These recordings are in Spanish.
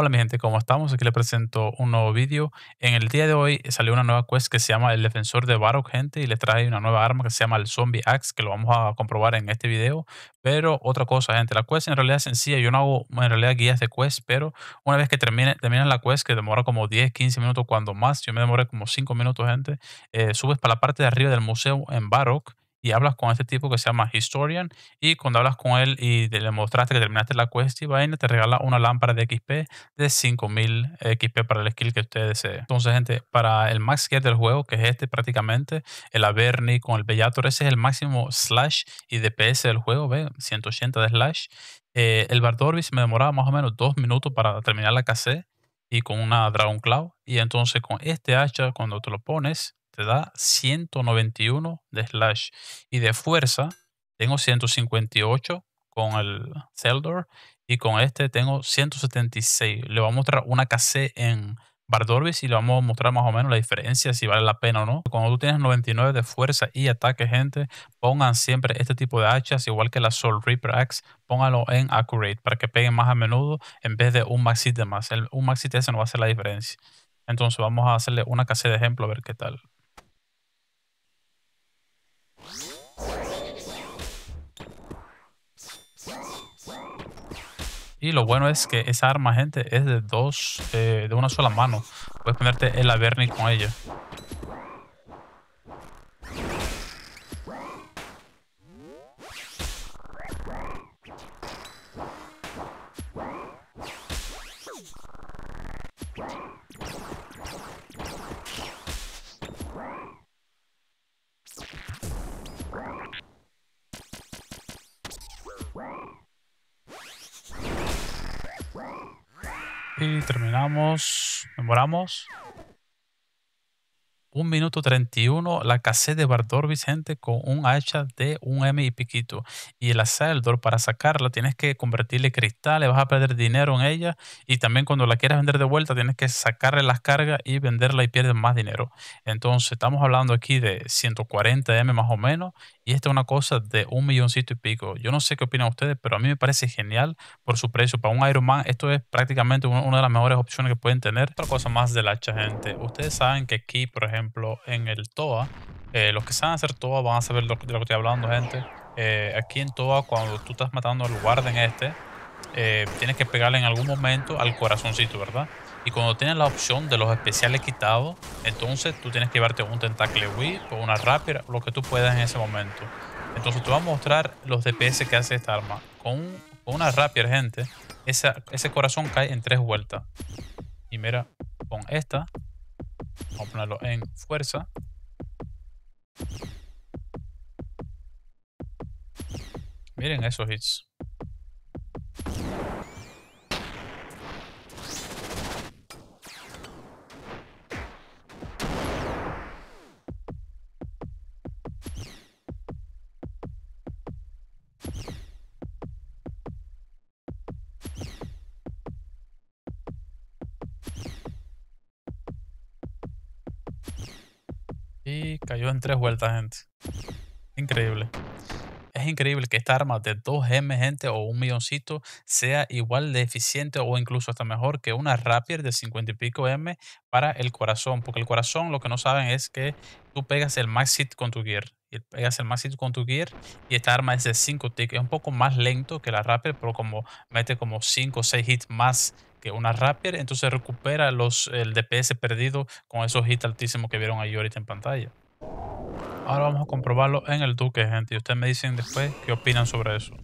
Hola mi gente, ¿cómo estamos? Aquí les presento un nuevo vídeo. En el día de hoy salió una nueva quest que se llama El Defensor de Barok, gente, y le trae una nueva arma que se llama el Zombie Axe, que lo vamos a comprobar en este video. Pero otra cosa, gente, la quest en realidad es sencilla, yo no hago en realidad guías de quest, pero una vez que termine, la quest, que demora como 10, 15 minutos cuando más, yo me demoré como 5 minutos, gente, eh, subes para la parte de arriba del museo en Barok, y hablas con este tipo que se llama Historian y cuando hablas con él y le mostraste que terminaste la quest y vaina, te regala una lámpara de XP de 5000 eh, XP para el skill que usted desee. Entonces, gente, para el max get del juego, que es este prácticamente, el Averni con el Bellator, ese es el máximo slash y DPS del juego, ve, 180 de slash. Eh, el Bardorvis me demoraba más o menos dos minutos para terminar la KC y con una Dragon Cloud. Y entonces con este hacha, cuando te lo pones, te da 191 de slash. Y de fuerza tengo 158 con el Zeldor y con este tengo 176. Le voy a mostrar una KC en Bardorbis y le vamos a mostrar más o menos la diferencia, si vale la pena o no. Cuando tú tienes 99 de fuerza y ataque, gente, pongan siempre este tipo de hachas, igual que la Soul Reaper Axe, póngalo en Accurate para que peguen más a menudo en vez de un Maxit de más. El, un Maxit ese no va a hacer la diferencia. Entonces vamos a hacerle una KC de ejemplo a ver qué tal. Y lo bueno es que esa arma, gente, es de dos, eh, de una sola mano. Puedes ponerte el Averni con ella. Y terminamos. Memoramos. 1 minuto 31, la casé de Bardor Vicente con un hacha de un M y piquito. Y la Seldor, para sacarla, tienes que convertirle cristales, vas a perder dinero en ella. Y también cuando la quieras vender de vuelta, tienes que sacarle las cargas y venderla y pierdes más dinero. Entonces, estamos hablando aquí de 140 M más o menos. Y esta es una cosa de un milloncito y pico. Yo no sé qué opinan ustedes, pero a mí me parece genial por su precio. Para un Ironman esto es prácticamente una de las mejores opciones que pueden tener. Otra cosa más del hacha, gente. Ustedes saben que aquí, por ejemplo, en el TOA, eh, los que saben hacer TOA van a saber de lo que estoy hablando, gente. Eh, aquí en TOA, cuando tú estás matando al guarden este, eh, tienes que pegarle en algún momento al corazoncito, ¿verdad? Y cuando tienes la opción de los especiales quitados, entonces tú tienes que llevarte un tentacle whip o una rapier, lo que tú puedas en ese momento. Entonces te voy a mostrar los DPS que hace esta arma. Con, una rapier, gente, ese corazón cae en tres vueltas. Y mira, con esta Vamos a ponerlo en fuerza. Miren esos hits. Y cayó en tres vueltas, gente. Increíble. Es increíble que esta arma de 2M, gente, o un milloncito, sea igual de eficiente o incluso hasta mejor que una Rapier de 50 y pico M para el corazón. Porque el corazón, lo que no saben es que tú pegas el max hit con tu gear. Y pegas el max con tu gear y esta arma es de 5 tick. Es un poco más lento que la Rapier, pero como mete como 5 o 6 hits más que una Rapier, entonces recupera los, el DPS perdido con esos hits altísimos que vieron ahí ahorita en pantalla. Ahora vamos a comprobarlo en el Duque, gente, y ustedes me dicen después qué opinan sobre eso.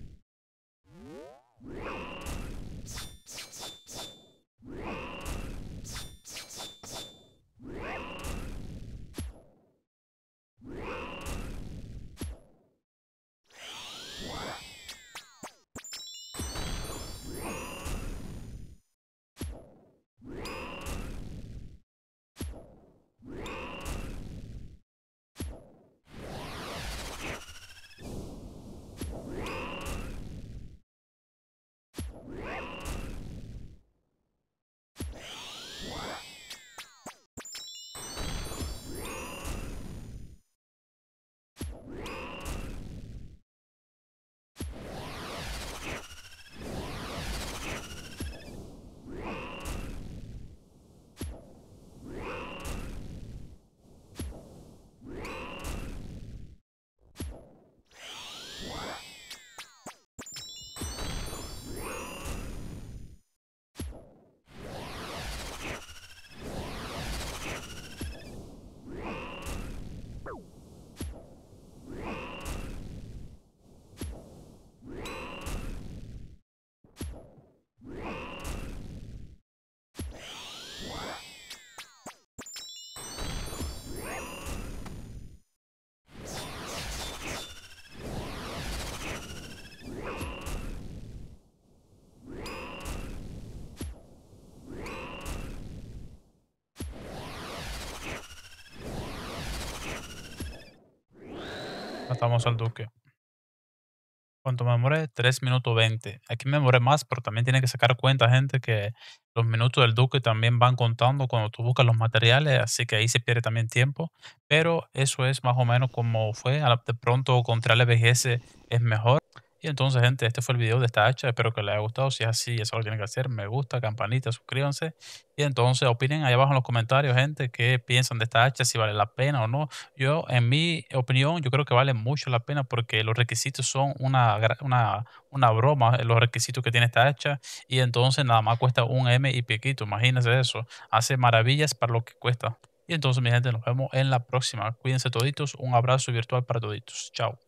vamos al duque. ¿Cuánto me demoré? 3 minutos 20. Aquí me demoré más, pero también tiene que sacar cuenta, gente, que los minutos del duque también van contando cuando tú buscas los materiales, así que ahí se pierde también tiempo. Pero eso es más o menos como fue. De pronto, contra el bgs es mejor. Y entonces, gente, este fue el video de esta hacha. Espero que les haya gustado. Si es así, eso lo tienen que hacer. Me gusta, campanita, suscríbanse. Y entonces, opinen ahí abajo en los comentarios, gente, qué piensan de esta hacha, si vale la pena o no. Yo, en mi opinión, yo creo que vale mucho la pena porque los requisitos son una, una, una broma, eh, los requisitos que tiene esta hacha. Y entonces, nada más cuesta un M y piquito. Imagínense eso. Hace maravillas para lo que cuesta. Y entonces, mi gente, nos vemos en la próxima. Cuídense toditos. Un abrazo virtual para toditos. Chao.